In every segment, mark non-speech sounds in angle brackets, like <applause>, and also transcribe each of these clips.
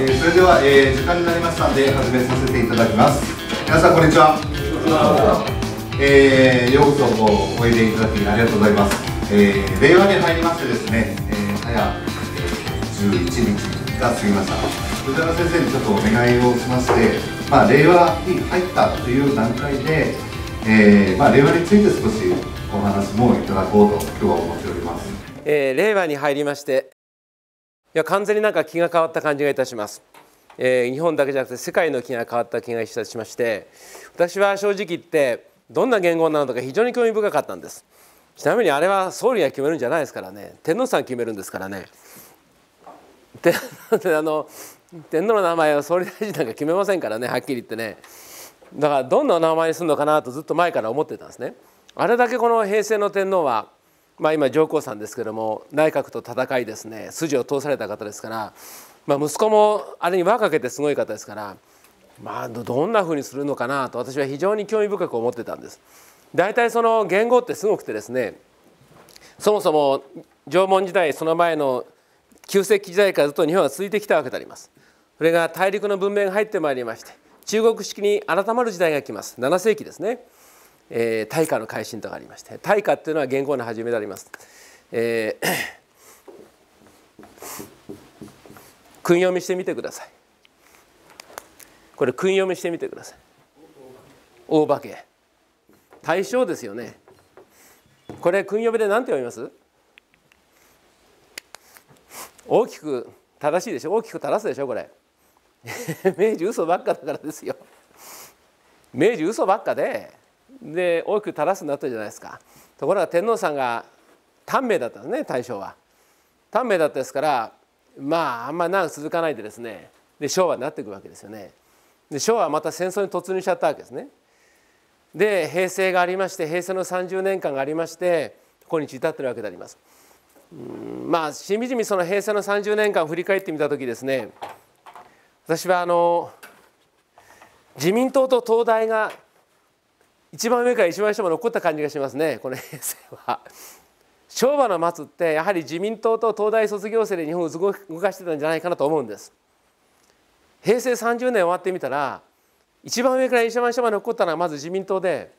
えー、それでは、えー、時間になりましたので始めさせていただきます皆さんこんにちはえー、ようこそおいでいただきありがとうございます、えー、令和に入りましてですね、えー、早11日が過ぎました宇多田先生にちょっとお願いをしまして、まあ、令和に入ったという段階で、えーまあ、令和について少しお話もいただこうと今日は思っております、えー、令和に入りましてや完全になんか気が変わった感じがいたします、えー、日本だけじゃなくて世界の気が変わった気がいたしまして私は正直言ってどんな言語なのか非常に興味深かったんですちなみにあれは総理が決めるんじゃないですからね天皇さん決めるんですからねあの天皇の名前は総理大臣なんか決めませんからねはっきり言ってねだからどんな名前にするのかなとずっと前から思ってたんですねあれだけこの平成の天皇はまあ、今上皇さんですけども内閣と戦いですね筋を通された方ですから、まあ、息子もあれに輪かけてすごい方ですから、まあ、どんなふうにするのかなと私は非常に興味深く思ってたんです。大体その言語ってすごくてですねそもそも縄文時代その前の旧石器時代からずっと日本は続いてきたわけであります。それが大陸の文明が入ってまいりまして中国式に改まる時代が来ます7世紀ですね。えー、大化の改新とかありまして大化っていうのは元号の始めであります。えー、訓読みしてみてください。これ訓読みしてみてください。大化け。大正ですよね。これ訓読みで何て読みます大きく正しいでしょ大きく正すでしょこれ <laughs> 明治嘘ばっかだからですよ明治嘘ばっかでで多く垂らすなったじゃないですかところが天皇さんが短命だったんですね大正は短命だったですからまああんまり長く続かないでですねで昭和になっていくわけですよねで昭和はまた戦争に突入しちゃったわけですねで平成がありまして平成の30年間がありまして今日至ってるわけでありますまあしみじみその平成の30年間を振り返ってみた時ですね私はあの自民党と東大が一番上から一番下まで起った感じがしますねこの平成は。<laughs> 昭和の末ってやはり自民党と東大卒業生で日本を動かしてたんじゃないかなと思うんです。平成30年終わってみたら一番上から一番下まで起ったのはまず自民党で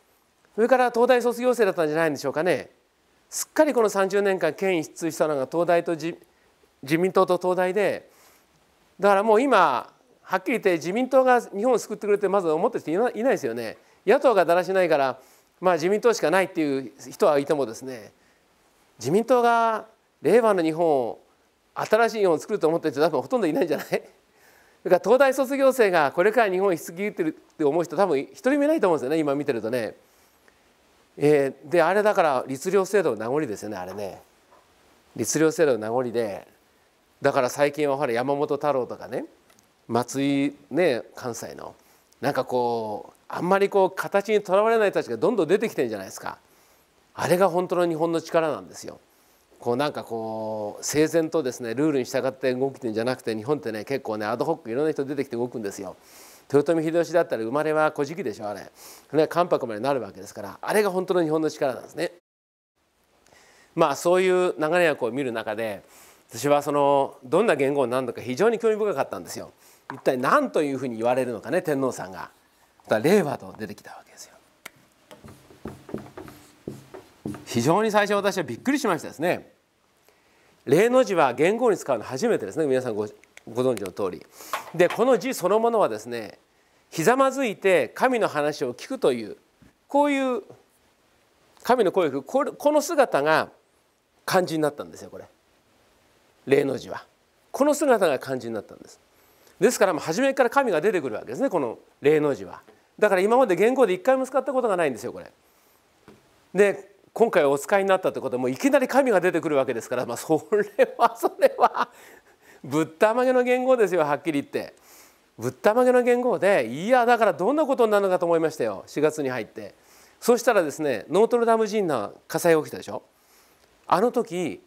上から東大卒業生だったんじゃないんでしょうかね。すっかりこの30年間権威失墜したのが東大と自民党と東大でだからもう今はっきり言って自民党が日本を救ってくれてまず思ってる人いないですよね。野党がだらしないから、まあ、自民党しかないっていう人はいてもですね自民党が令和の日本を新しい日本を作ると思ってる人多分ほとんどいないんじゃない <laughs> だから東大卒業生がこれから日本引き継ぎてるって思う人多分一人もいないと思うんですよね今見てるとね。えー、であれだから律令制度の名残ですよねあれね。律令制度の名残でだから最近はほら山本太郎とかね松井ね関西のなんかこうあんまりこう形にとらわれない人たちがどんどん出てきてるんじゃないですかあれが本当の日本の力なんですよ。こうなんかこう整然とですねルールに従って動きてんじゃなくて日本ってね結構ねアドホックいろんな人出てきて動くんですよ。豊臣秀吉だったら生まれは古事記でしょあれ。それは関白までなるわけですからあれが本当の日本の力なんですね。まあそういう流れを見る中で私はそのどんな言語を何るか非常に興味深かったんですよ。一体何というふうに言われるのかね天皇さんが。った令和と出てきたわけですよ。非常に最初私はびっくりしましたですね。例の字は言語に使うの初めてですね皆さんごご存知の通り。でこの字そのものはですねひざまずいて神の話を聞くというこういう神の声をこの姿が漢字になったんですよこれ例の字はこの姿が漢字になったんですですからもう初めから神が出てくるわけですねこの例の字はだから今まで原稿で一回も使ったことがないんですよこれ。で今回お使いになったってことはもういきなり神が出てくるわけですから、まあ、それは <laughs> それはぶったまげの言語ですよはっきり言って。ぶったまげの言語でいやだからどんなことになるのかと思いましたよ4月に入って。そしたらですねノートルダム神の火災が起きたでしょ。あの時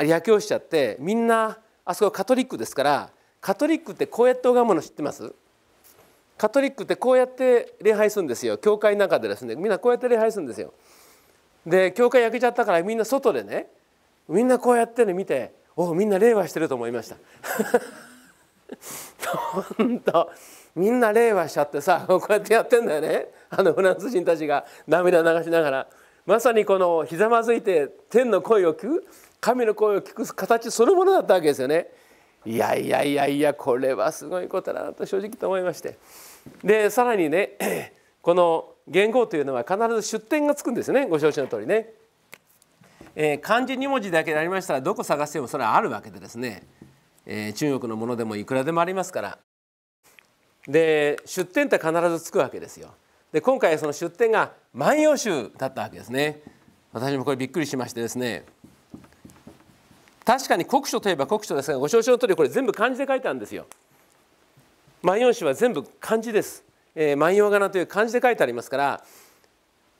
野球しちゃってみんなあそこカトリックですからカトリックってこうやって拝むの知ってますカトリックってこうやって礼拝するんですよ教会の中でですねみんなこうやって礼拝するんですよで教会焼けちゃったからみんな外でねみんなこうやってね見ておみんな令和してると思いました本当 <laughs> とみんな令和しちゃってさこうやってやってんだよねあのフランス人たちが涙流しながらまさにこのひざまずいて天の声を聞く神の声を聞く形そのものだったわけですよねいやいやいやいやこれはすごいことだなと正直と思いまして。でさらにね <clears throat> この元号というのは必ず出典がつくんですねご承知の通りね、えー、漢字2文字だけでありましたらどこ探してもそれはあるわけでですね、えー、中国のものでもいくらでもありますからで出典って必ずつくわけですよで今回その出典が「万葉集」だったわけですね私もこれびっくりしましてですね確かに国書といえば国書ですがご承知の通りこれ全部漢字で書いたんですよ万葉集は全部漢字です、えー、万葉仮名という漢字で書いてありますから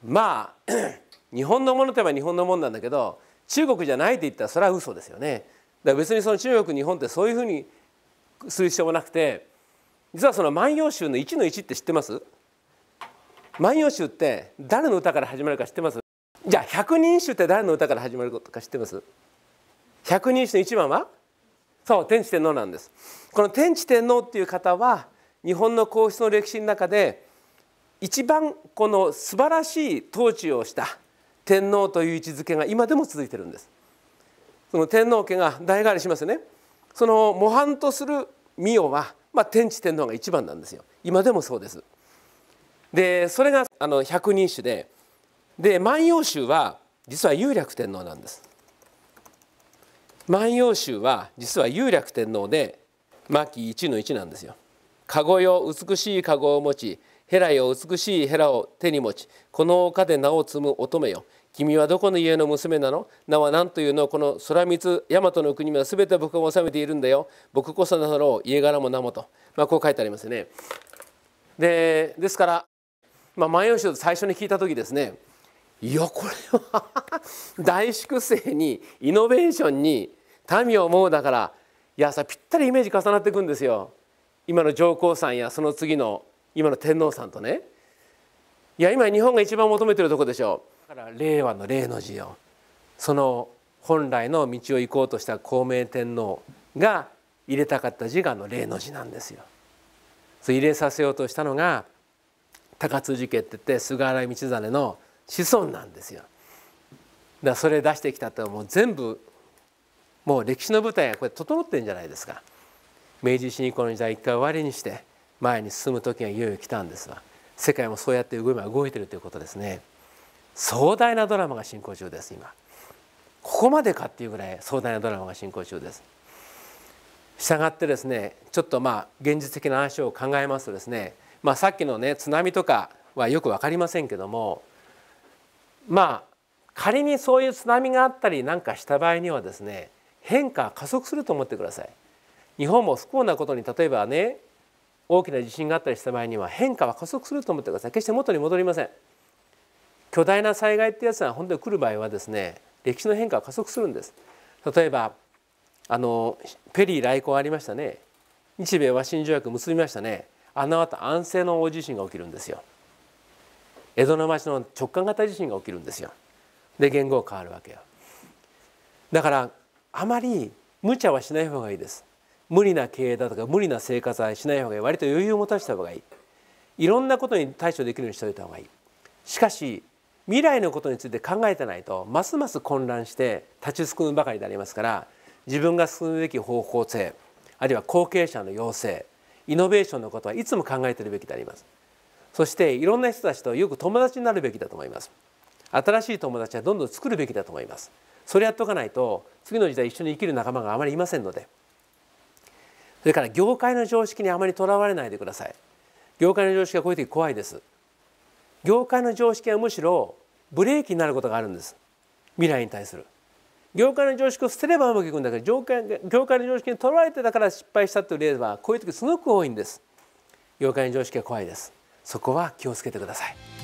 まあ <clears throat> 日本のものといえば日本のものなんだけど中国じゃないって言ったらそれは嘘ですよねだから別にその中国日本ってそういうふうにする必要もなくて実はその「万葉集」の1の1って知ってます万葉集って誰の歌から始まるか知ってますじゃあ百人衆って誰の歌から始まるか知ってます百人衆の1番はそう天智天皇なんですこの天智天皇っていう方は日本の皇室の歴史の中で一番この素晴らしい統治をした天皇という位置づけが今でも続いてるんですその天皇家が代替わりしますよねその模範とする御代は、まあ、天智天皇が一番なんですよ今でもそうですでそれがあの百人首でで万葉集は実は有略天皇なんです万葉集は実は雄楽天皇で期一の一なんですよ。籠よ美しい籠を持ちヘラよ美しいヘラを手に持ちこの丘で名を積む乙女よ君はどこの家の娘なの名は何というのこの空光大和の国は全て僕が治めているんだよ僕こそなの、ろう家柄も名もと、まあ、こう書いてありますね。でですから「まあ、万葉集」最初に聞いた時ですねいやこれは <laughs> 大粛清にイノベーションに民を思うだからいやさぴったりイメージ重なっていくんですよ今の上皇さんやその次の今の天皇さんとねいや今日本が一番求めてるとこでしょだから令和の令の字よその本来の道を行こうとした孝明天皇が入れたかった字がの令の字なんですよ。そ入れさせようとしたのが高津寺家って言って菅原道真の子孫なんですよ。だそれ出してきたってもう全部もう歴史の舞台がこれ整ってるんじゃないですか明治維新以降の時代一回終わりにして前に進む時がいよいよ来たんですが世界もそうやって動い動いてるということですね壮大なドラマが進行中です今ここまでかっていうぐらい壮大なドラマが進行中です従ってですねちょっとまあ現実的な話を考えますとですねまあ、さっきのね津波とかはよく分かりませんけどもまあ仮にそういう津波があったりなんかした場合にはですね変化加速すると思ってください日本も不幸なことに例えばね大きな地震があったりした場合には変化は加速すると思ってください決して元に戻りません巨大な災害ってやつは本当に来る場合はですね歴史の変化は加速するんです例えばあのペリー来航ありましたね日米和親条約結びましたねあの後安政の大地震が起きるんですよ江戸の町の直感型地震が起きるんですよで言語が変わるわけよだからあまり無茶はしない方がいいです無理な経営だとか無理な生活はしない方がいい割と余裕を持たせた方がいいいろんなことに対処できるようにしておいた方がいいしかし未来のことについて考えてないとますます混乱して立ちすくむばかりでありますから自分が進むべき方向性あるいは後継者の要請イノベーションのことはいつも考えてるべきでありますそしていろんな人たちとよく友達になるべきだと思います新しい友達はどんどん作るべきだと思いますそれやっとかないと次の時代一緒に生きる仲間があまりいませんのでそれから業界の常識にあまりとらわれないでください業界の常識はこういう時怖いです業界の常識はむしろブレーキになることがあるんです未来に対する業界の常識を捨てればうまくいくんだけど業界業界の常識にとらわれてたから失敗したという例はこういう時すごく多いんです業界の常識は怖いですそこは気をつけてください